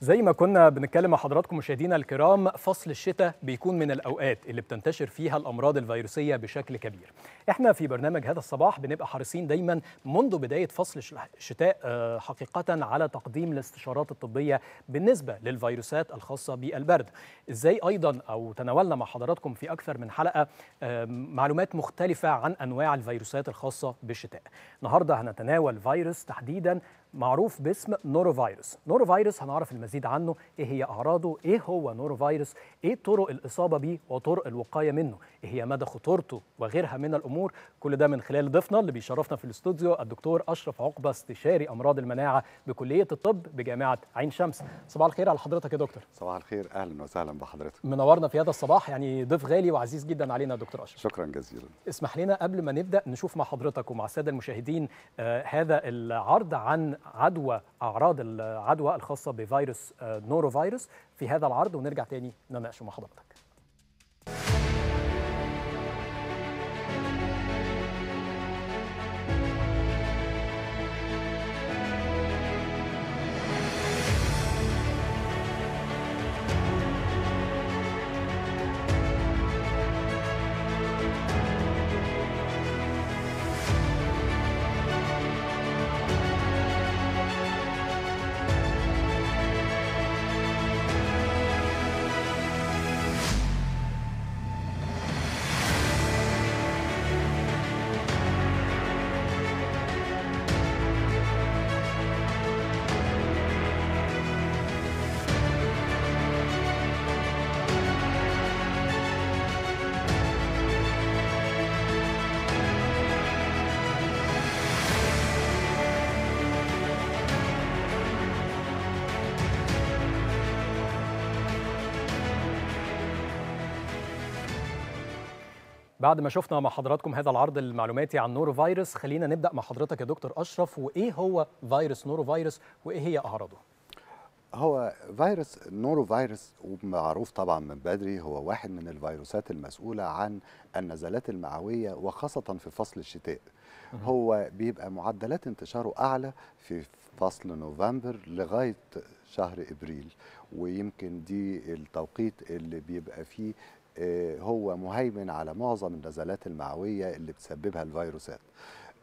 زي ما كنا بنتكلم مع حضراتكم مشاهدينا الكرام فصل الشتاء بيكون من الاوقات اللي بتنتشر فيها الامراض الفيروسيه بشكل كبير احنا في برنامج هذا الصباح بنبقى حريصين دايما منذ بدايه فصل الشتاء آه، حقيقه على تقديم الاستشارات الطبيه بالنسبه للفيروسات الخاصه بالبرد ازاي ايضا او تناولنا مع حضراتكم في اكثر من حلقه آه، معلومات مختلفه عن انواع الفيروسات الخاصه بالشتاء النهارده هنتناول فيروس تحديدا معروف باسم نوروفيروس نوروفيروس هنعرف المزيد عنه ايه هي اعراضه ايه هو نوروفيروس ايه طرق الاصابه بيه وطرق الوقايه منه ايه هي مدى خطورته وغيرها من الامور كل ده من خلال ضيفنا اللي بيشرفنا في الاستوديو الدكتور اشرف عقبه استشاري امراض المناعه بكليه الطب بجامعه عين شمس صباح الخير على حضرتك يا دكتور صباح الخير اهلا وسهلا بحضرتك منورنا في هذا الصباح يعني ضيف غالي وعزيز جدا علينا يا دكتور اشرف شكرا جزيلا اسمح لنا قبل ما نبدا نشوف مع حضرتك ومع الساده المشاهدين آه هذا العرض عن عدوى اعراض العدوى الخاصه بفيروس آه، نورو فيروس في هذا العرض ونرجع تاني نناقشه مع حضرتك بعد ما شفنا مع حضراتكم هذا العرض المعلوماتي عن نورو فيروس خلينا نبدا مع حضرتك يا دكتور اشرف وايه هو فيروس نورو فيروس وايه هي اعراضه هو فيروس نورو فيروس ومعروف طبعا من بدري هو واحد من الفيروسات المسؤولة عن النزلات المعوية وخاصة في فصل الشتاء هو بيبقى معدلات انتشاره أعلى في فصل نوفمبر لغاية شهر إبريل ويمكن دي التوقيت اللي بيبقى فيه آه، هو مهيمن على معظم النزلات المعوية اللي بتسببها الفيروسات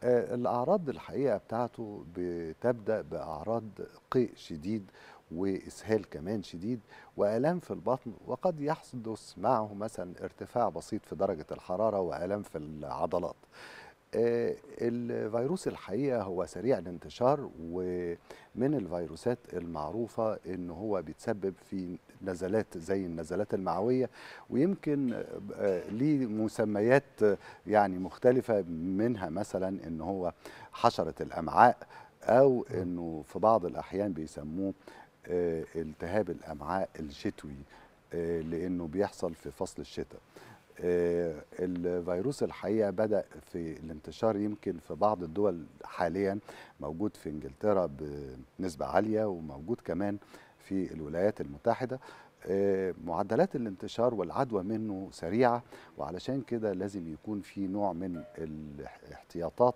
آه، الأعراض الحقيقة بتاعته بتبدأ بأعراض قيء شديد وإسهال كمان شديد وآلام في البطن وقد يحدث معه مثلا ارتفاع بسيط في درجة الحرارة وآلام في العضلات آه، الفيروس الحقيقه هو سريع الانتشار ومن الفيروسات المعروفه ان هو بيتسبب في نزلات زي النزلات المعويه ويمكن آه، ليه مسميات يعني مختلفه منها مثلا ان هو حشره الامعاء او انه في بعض الاحيان بيسموه آه، التهاب الامعاء الشتوي لانه بيحصل في فصل الشتاء آه، الفيروس الحقيقه بدا في الانتشار يمكن في بعض الدول حاليا موجود في انجلترا بنسبه عاليه وموجود كمان في الولايات المتحده آه، معدلات الانتشار والعدوى منه سريعه وعلشان كده لازم يكون في نوع من الاحتياطات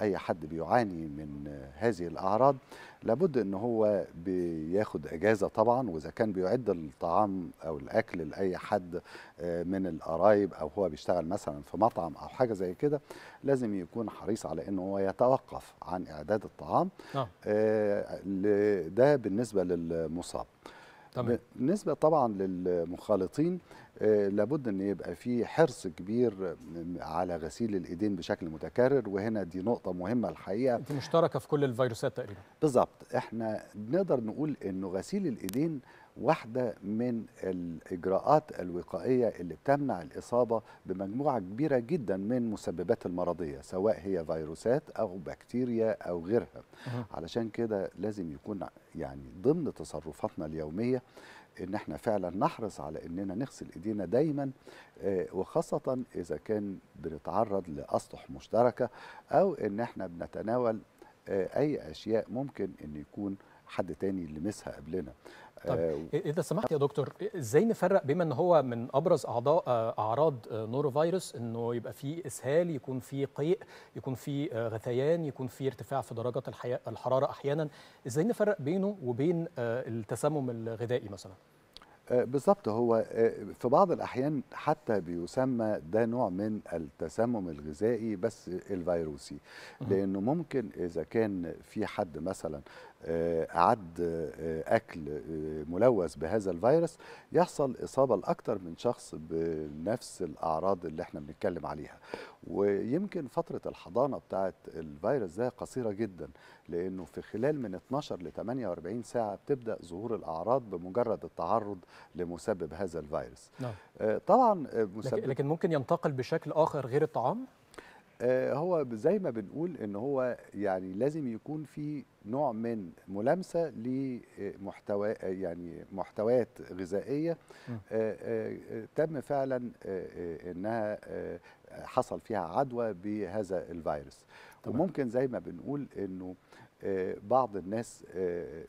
اي حد بيعاني من هذه الاعراض لابد ان هو بياخد اجازه طبعا واذا كان بيعد الطعام او الاكل لاي حد آه، من القرايب او هو بيشتغل مثلا في مطعم او حاجه زي كده لازم يكون حريص على ان هو يتوقف عن اعداد الطعام نعم. آه. ده بالنسبه للمصاب تمام. بالنسبه طبعا للمخالطين آه، لابد ان يبقى في حرص كبير على غسيل الايدين بشكل متكرر وهنا دي نقطه مهمه الحقيقه دي مشتركه في كل الفيروسات تقريبا بالظبط احنا نقدر نقول انه غسيل الايدين واحدة من الإجراءات الوقائية اللي بتمنع الإصابة بمجموعة كبيرة جدا من مسببات المرضية سواء هي فيروسات أو بكتيريا أو غيرها علشان كده لازم يكون يعني ضمن تصرفاتنا اليومية ان احنا فعلا نحرص على اننا نغسل ايدينا دايما آه، وخاصة اذا كان بنتعرض لاسطح مشتركة او ان احنا بنتناول آه، اي اشياء ممكن ان يكون حد تاني لمسها قبلنا طيب آه، اذا سمحت يا دكتور ازاي نفرق بما ان هو من ابرز اعضاء آه، اعراض آه، نورو فيروس انه يبقى فيه اسهال يكون فيه قيء يكون فيه غثيان يكون فيه ارتفاع في درجات الحراره احيانا ازاي نفرق بينه وبين التسمم الغذائي مثلا بالظبط هو في بعض الاحيان حتى بيسمى ده نوع من التسمم الغذائي بس الفيروسي لانه ممكن اذا كان في حد مثلا آه، أعد آه، أكل آه، ملوث بهذا الفيروس يحصل إصابة لأكثر من شخص بنفس الأعراض اللي احنا بنتكلم عليها ويمكن فترة الحضانة بتاعت الفيروس ده قصيرة جدا لأنه في خلال من 12 ل 48 ساعة بتبدأ ظهور الأعراض بمجرد التعرض لمسبب هذا الفيروس نعم. طبعا مسبب لكن ممكن ينتقل بشكل آخر غير الطعام؟ آه، هو زي ما بنقول ان هو يعني لازم يكون في نوع من ملامسه لمحتوى آه، يعني محتويات غذائيه آه، تم فعلا انها حصل فيها عدوى بهذا الفيروس طبعا. وممكن زي ما بنقول انه بعض الناس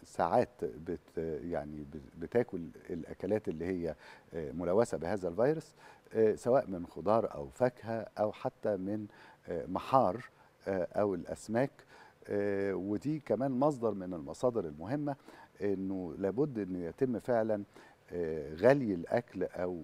ساعات بت يعني بتاكل الاكلات اللي هي ملوثه بهذا الفيروس سواء من خضار او فاكهه او حتى من محار آه، او الاسماك آه، ودي كمان مصدر من المصادر المهمه انه لابد انه يتم فعلا آه، غلي الاكل او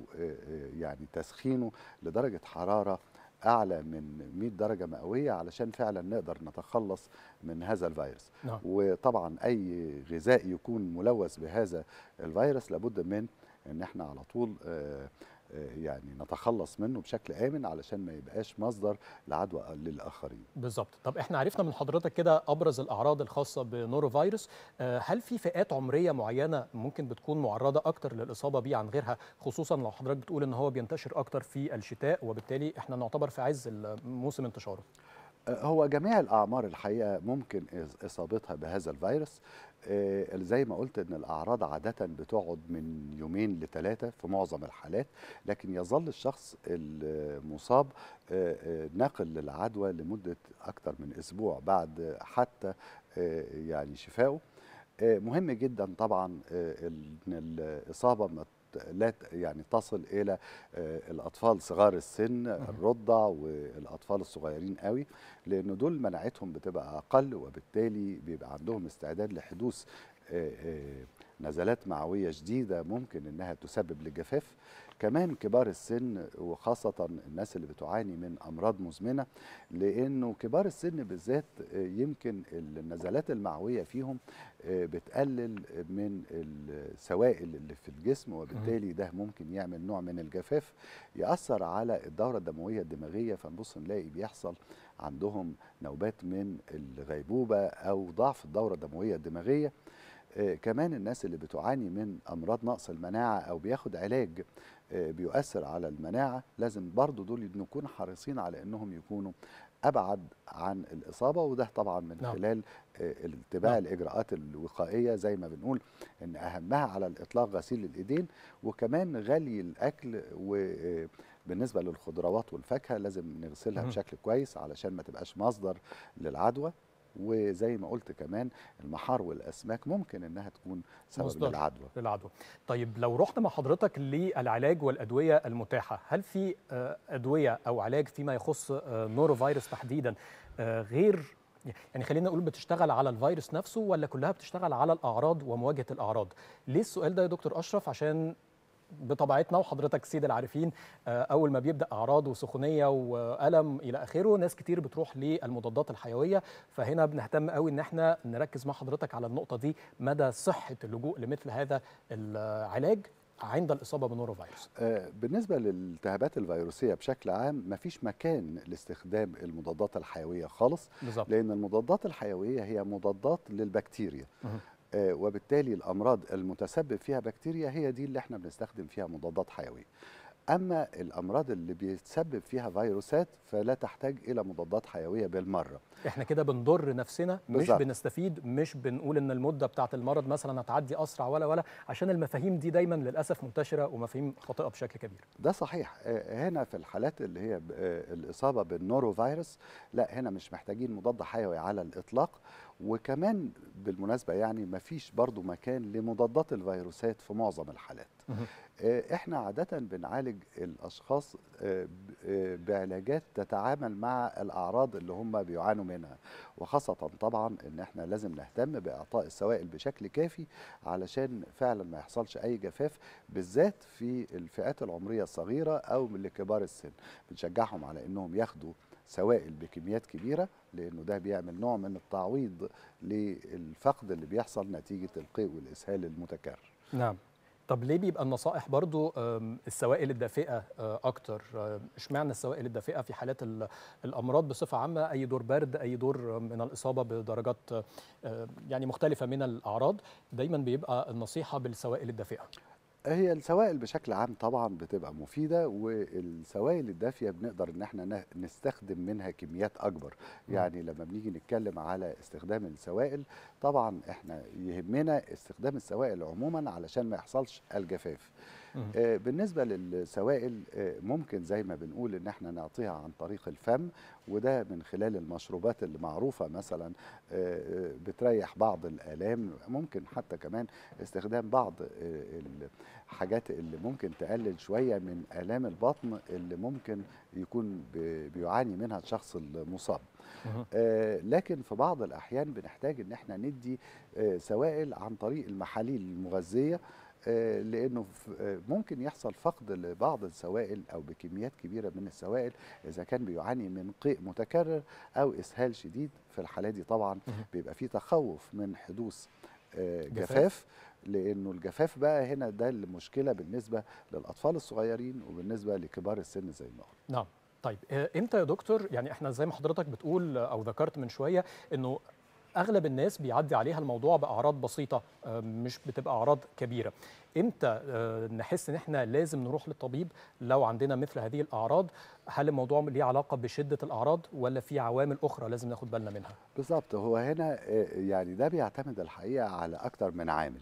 يعني تسخينه لدرجه حراره اعلى من 100 درجه مئويه علشان فعلا نقدر نتخلص من هذا الفيروس نعم. وطبعا اي غذاء يكون ملوث بهذا الفيروس لابد من ان احنا على طول يعني نتخلص منه بشكل امن علشان ما يبقاش مصدر لعدوى للاخرين بالظبط طب احنا عرفنا من حضرتك كده ابرز الاعراض الخاصه بنورو فيروس آه، هل في فئات عمريه معينه ممكن بتكون معرضه اكتر للاصابه بيه عن غيرها خصوصا لو حضرتك بتقول ان هو بينتشر اكتر في الشتاء وبالتالي احنا نعتبر في عز موسم انتشاره هو جميع الأعمار الحقيقة ممكن إصابتها بهذا الفيروس آه، زي ما قلت ان الاعراض عاده بتقعد من يومين لثلاثه في معظم الحالات لكن يظل الشخص المصاب آه، آه، ناقل للعدوى لمده اكثر من اسبوع بعد حتى يعني شفائه مهم جدا طبعا ان الاصابه ما لا يعني تصل الى آه، الاطفال صغار السن الرضع والاطفال الصغيرين قوي لان دول مناعتهم بتبقى اقل وبالتالي بيبقى عندهم استعداد لحدوث آه، آه، نزلات معويه شديده ممكن انها تسبب للجفاف كمان كبار السن وخاصة الناس اللي بتعاني من أمراض مزمنة لأنه كبار السن بالذات يمكن النزلات المعوية فيهم آه، بتقلل من السوائل اللي في الجسم وبالتالي ده ممكن يعمل نوع من الجفاف يأثر على الدورة الدموية الدماغية فنبص نلاقي بيحصل عندهم نوبات من الغيبوبة أو ضعف الدورة الدموية الدماغية آه، كمان الناس اللي بتعاني من امراض نقص المناعه او بياخد علاج آه، بيؤثر على المناعه لازم برضو دول نكون حريصين على انهم يكونوا ابعد عن الاصابه وده طبعا من نعم. خلال اتباع آه، نعم. الاجراءات الوقائيه زي ما بنقول ان اهمها على الاطلاق غسيل الايدين وكمان غلي الاكل وبالنسبه للخضروات والفاكهه لازم نغسلها مم. بشكل كويس علشان ما تبقاش مصدر للعدوى وزي ما قلت كمان المحار والاسماك ممكن انها تكون سبب للعدوى للعدوى طيب لو رحت مع حضرتك للعلاج والادويه المتاحه هل في آه، ادويه او علاج فيما يخص آه، نورو فيروس تحديدا آه، غير يعني خلينا نقول بتشتغل على الفيروس نفسه ولا كلها بتشتغل على الاعراض ومواجهه الاعراض ليه السؤال ده يا دكتور اشرف عشان بطبيعتنا وحضرتك سيد العارفين آه، اول ما بيبدا اعراض وسخونيه والم الى اخره ناس كتير بتروح للمضادات الحيويه فهنا بنهتم قوي ان احنا نركز مع حضرتك على النقطه دي مدى صحه اللجوء لمثل هذا العلاج عند الإصابة بنورو فيروس آه، بالنسبة للالتهابات الفيروسية بشكل عام ما فيش مكان لاستخدام المضادات الحيوية خالص بالزبط. لأن المضادات الحيوية هي مضادات للبكتيريا آه، وبالتالي الامراض المتسبب فيها بكتيريا هي دي اللي احنا بنستخدم فيها مضادات حيويه اما الامراض اللي بيتسبب فيها فيروسات فلا تحتاج الى مضادات حيويه بالمره احنا كده بنضر نفسنا بالزبط. مش بنستفيد مش بنقول ان المده بتاعه المرض مثلا هتعدي اسرع ولا ولا عشان المفاهيم دي دايما للاسف منتشره ومفاهيم خاطئه بشكل كبير ده صحيح آه، هنا في الحالات اللي هي آه، الاصابه بالنورو فيروس لا هنا مش محتاجين مضاد حيوي على الاطلاق وكمان بالمناسبة يعني ما فيش برضو مكان لمضادات الفيروسات في معظم الحالات آه، احنا عادة بنعالج الأشخاص آه، آه، بعلاجات تتعامل مع الأعراض اللي هم بيعانوا منها وخاصة طبعا ان احنا لازم نهتم بإعطاء السوائل بشكل كافي علشان فعلا ما يحصلش أي جفاف بالذات في الفئات العمرية الصغيرة أو لكبار السن بنشجعهم على انهم ياخدوا سوائل بكميات كبيره لانه ده بيعمل نوع من التعويض للفقد اللي بيحصل نتيجه القيء والاسهال المتكرر. نعم. طب ليه بيبقى النصائح برضو السوائل الدافئة آه، أكتر آه، اشمعنى السوائل الدافئة في حالات الأمراض بصفة عامة أي دور برد أي دور من الإصابة بدرجات آه، يعني مختلفة من الأعراض دايما بيبقى النصيحة بالسوائل الدافئة هي السوائل بشكل عام طبعا بتبقى مفيده والسوائل الدافيه بنقدر ان احنا نستخدم منها كميات اكبر يعني لما بنيجي نتكلم على استخدام السوائل طبعا احنا يهمنا استخدام السوائل عموما علشان ما يحصلش الجفاف آه، بالنسبه للسوائل آه، ممكن زي ما بنقول ان احنا نعطيها عن طريق الفم وده من خلال المشروبات اللي معروفه مثلا آه، بتريح بعض الالام ممكن حتى كمان استخدام بعض الحاجات اللي ممكن تقلل شويه من الام البطن اللي ممكن يكون بيعاني منها الشخص المصاب لكن في بعض الاحيان بنحتاج ان احنا ندي سوائل عن طريق المحاليل المغذيه آه، لانه آه، ممكن يحصل فقد لبعض السوائل او بكميات كبيره من السوائل اذا كان بيعاني من قيء متكرر او اسهال شديد في الحاله دي طبعا بيبقى في تخوف من حدوث آه، جفاف لانه الجفاف بقى هنا ده المشكله بالنسبه للاطفال الصغيرين وبالنسبه لكبار السن زي ما قلنا نعم طيب امتى يا دكتور يعني احنا زي ما حضرتك بتقول او ذكرت من شويه انه اغلب الناس بيعدي عليها الموضوع باعراض بسيطه آه، مش بتبقى اعراض كبيره امتى آه، نحس ان احنا لازم نروح للطبيب لو عندنا مثل هذه الاعراض هل الموضوع ليه علاقه بشده الاعراض ولا في عوامل اخرى لازم ناخد بالنا منها بالظبط هو هنا آه، يعني ده بيعتمد الحقيقه على اكتر من عامل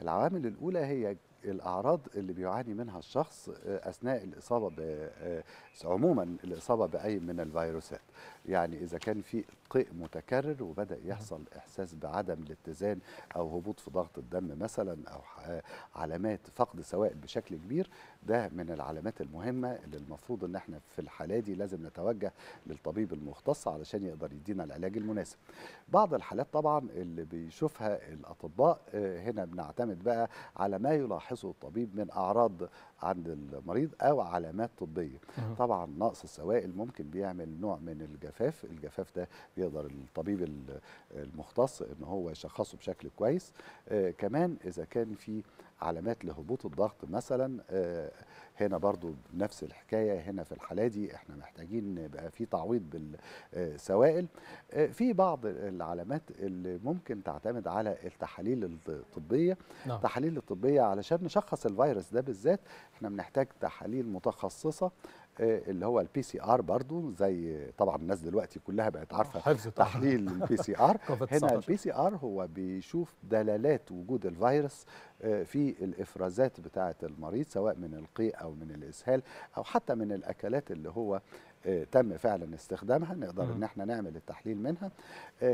العوامل الاولى هي الاعراض اللي بيعاني منها الشخص آه، اثناء الاصابه ب آه، عموما الاصابه باي من الفيروسات يعني اذا كان في قيء متكرر وبدا يحصل احساس بعدم الاتزان او هبوط في ضغط الدم مثلا او آه، علامات فقد سوائل بشكل كبير ده من العلامات المهمه اللي المفروض ان احنا في الحاله دي لازم نتوجه للطبيب المختص علشان يقدر يدينا العلاج المناسب بعض الحالات طبعا اللي بيشوفها الاطباء هنا بنعتمد بقى على ما يلاحظ يلاحظه الطبيب من اعراض عند المريض او علامات طبيه طبعا نقص السوائل ممكن بيعمل نوع من الجفاف الجفاف ده بيقدر الطبيب المختص ان هو يشخصه بشكل كويس آه، كمان اذا كان في علامات لهبوط الضغط مثلا آه، هنا برضو نفس الحكاية هنا في الحالة دي احنا محتاجين بقى في تعويض بالسوائل آه، في بعض العلامات اللي ممكن تعتمد على التحاليل الطبية نعم. التحاليل الطبية علشان نشخص الفيروس ده بالذات احنا بنحتاج تحاليل متخصصة آه، اللي هو البي سي ار برضو زي طبعا الناس دلوقتي كلها بقت عارفه آه، تحليل البي سي ار هنا البي سي ار هو بيشوف دلالات وجود الفيروس آه، في الافرازات بتاعه المريض سواء من القيء او من الاسهال او حتى من الاكلات اللي هو تم فعلا استخدامها نقدر ان احنا نعمل التحليل منها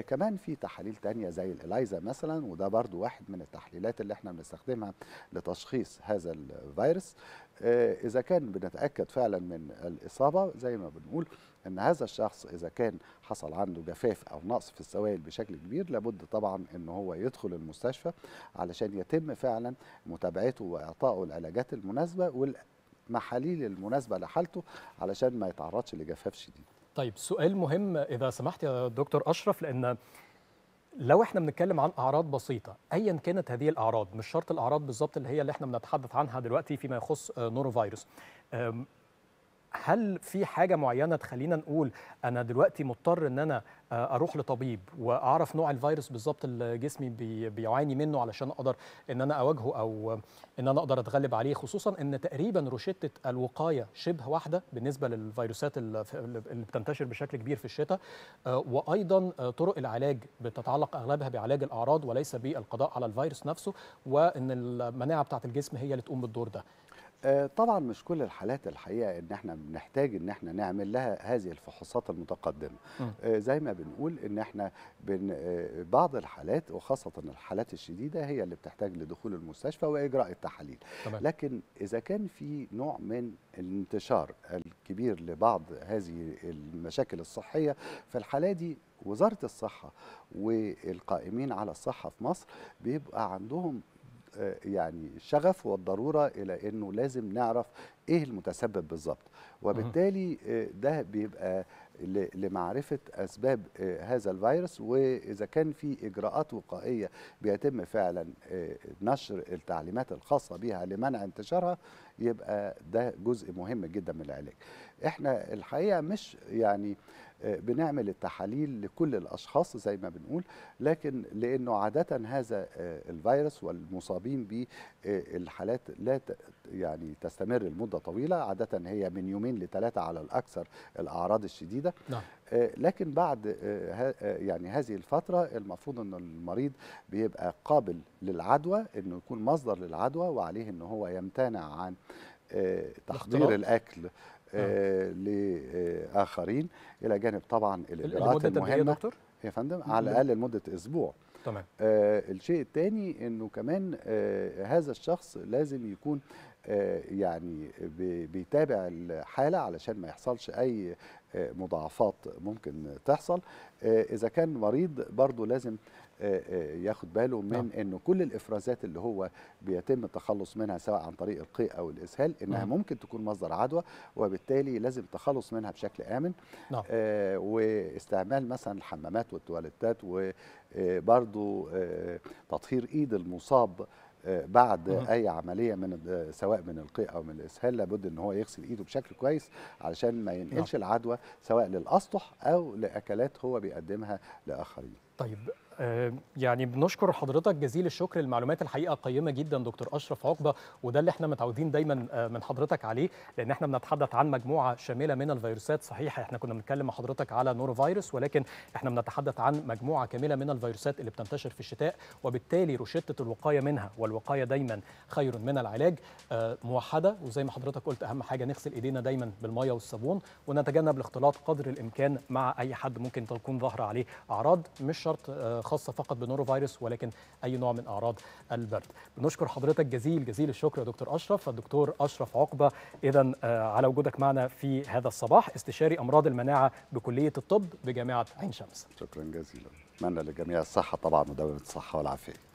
كمان في تحاليل تانية زي الاليزا مثلا وده برضو واحد من التحليلات اللي احنا بنستخدمها لتشخيص هذا الفيروس آه، إذا كان بنتأكد فعلا من الإصابة زي ما بنقول أن هذا الشخص إذا كان حصل عنده جفاف أو نقص في السوائل بشكل كبير لابد طبعا أن هو يدخل المستشفى علشان يتم فعلا متابعته وإعطائه العلاجات المناسبة والمحاليل المناسبة لحالته علشان ما يتعرضش لجفاف شديد طيب سؤال مهم إذا سمحت يا دكتور أشرف لأن لو احنا بنتكلم عن اعراض بسيطه ايا كانت هذه الاعراض مش شرط الاعراض بالظبط اللي هي اللي احنا بنتحدث عنها دلوقتي فيما يخص آه، نورو فيروس هل في حاجه معينه تخلينا نقول انا دلوقتي مضطر ان انا آه، اروح لطبيب واعرف نوع الفيروس بالظبط اللي جسمي بيعاني منه علشان اقدر ان انا اواجهه او ان انا اقدر اتغلب عليه خصوصا ان تقريبا روشته الوقايه شبه واحده بالنسبه للفيروسات اللي بتنتشر بشكل كبير في الشتاء آه، وايضا آه، طرق العلاج بتتعلق اغلبها بعلاج الاعراض وليس بالقضاء على الفيروس نفسه وان المناعه بتاعه الجسم هي اللي تقوم بالدور ده آه، طبعا مش كل الحالات الحقيقه ان احنا بنحتاج ان احنا نعمل لها هذه الفحوصات المتقدمه آه، زي ما بنقول ان احنا بن آه، بعض الحالات وخاصه الحالات الشديده هي اللي بتحتاج لدخول المستشفى واجراء التحاليل لكن اذا كان في نوع من الانتشار الكبير لبعض هذه المشاكل الصحيه فالحاله دي وزاره الصحه والقائمين على الصحه في مصر بيبقى عندهم آه، يعني الشغف والضروره الى انه لازم نعرف ايه المتسبب بالظبط وبالتالي آه، ده بيبقى لمعرفه اسباب آه، هذا الفيروس واذا كان في اجراءات وقائيه بيتم فعلا نشر التعليمات الخاصه بها لمنع انتشارها يبقى ده جزء مهم جدا من العلاج احنا الحقيقه مش يعني آه آه، بنعمل التحاليل لكل الاشخاص زي ما بنقول لكن لانه عاده هذا آه، الفيروس والمصابين به آه، الحالات لا يعني تستمر لمده طويله عاده هي من يومين لثلاثه على الاكثر الاعراض الشديده نعم. لكن بعد يعني هذه الفترة المفروض أن المريض بيبقى قابل للعدوى أنه يكون مصدر للعدوى وعليه ان هو يمتنع عن تحضير الأكل آه، نعم. لاخرين الى جانب طبعا الاجراءات المهمه دكتور؟ يا فندم على الاقل لمده اسبوع تمام آه الشيء الثاني انه كمان آه هذا الشخص لازم يكون آه يعني بيتابع الحاله علشان ما يحصلش اي آه مضاعفات ممكن تحصل آه اذا كان مريض برضه لازم آه، آه، ياخد باله من نعم. انه كل الافرازات اللي هو بيتم التخلص منها سواء عن طريق القيء او الاسهال انها نعم. ممكن تكون مصدر عدوى وبالتالي لازم التخلص منها بشكل امن نعم. آه واستعمال مثلا الحمامات والتواليتات وبرضو آه،, آه تطهير ايد المصاب بعد مم. اي عمليه من سواء من القيء او من الاسهال لابد ان هو يغسل ايده بشكل كويس علشان ما ينقلش نعم. العدوى سواء للاسطح او لاكلات هو بيقدمها لاخرين طيب آه، يعني بنشكر حضرتك جزيل الشكر المعلومات الحقيقه قيمه جدا دكتور اشرف عقبه وده اللي احنا متعودين دايما آه، من حضرتك عليه لان احنا بنتحدث عن مجموعه شامله من الفيروسات صحيح احنا كنا بنتكلم مع حضرتك على نورو فيروس ولكن احنا بنتحدث عن مجموعه كامله من الفيروسات اللي بتنتشر في الشتاء وبالتالي روشته الوقايه منها والوقايه دايما خير من العلاج آه، موحده وزي ما حضرتك قلت اهم حاجه نغسل ايدينا دايما بالميه والصابون ونتجنب الاختلاط قدر الامكان مع اي حد ممكن تكون ظاهره عليه اعراض مش شرط خاصه فقط بنورو فيروس ولكن اي نوع من اعراض البرد. بنشكر حضرتك جزيل جزيل الشكر يا دكتور اشرف، الدكتور اشرف عقبه اذا آه، على وجودك معنا في هذا الصباح استشاري امراض المناعه بكليه الطب بجامعه عين شمس. شكرا جزيلا. اتمنى لجميع الصحه طبعا ودوله الصحه والعافيه.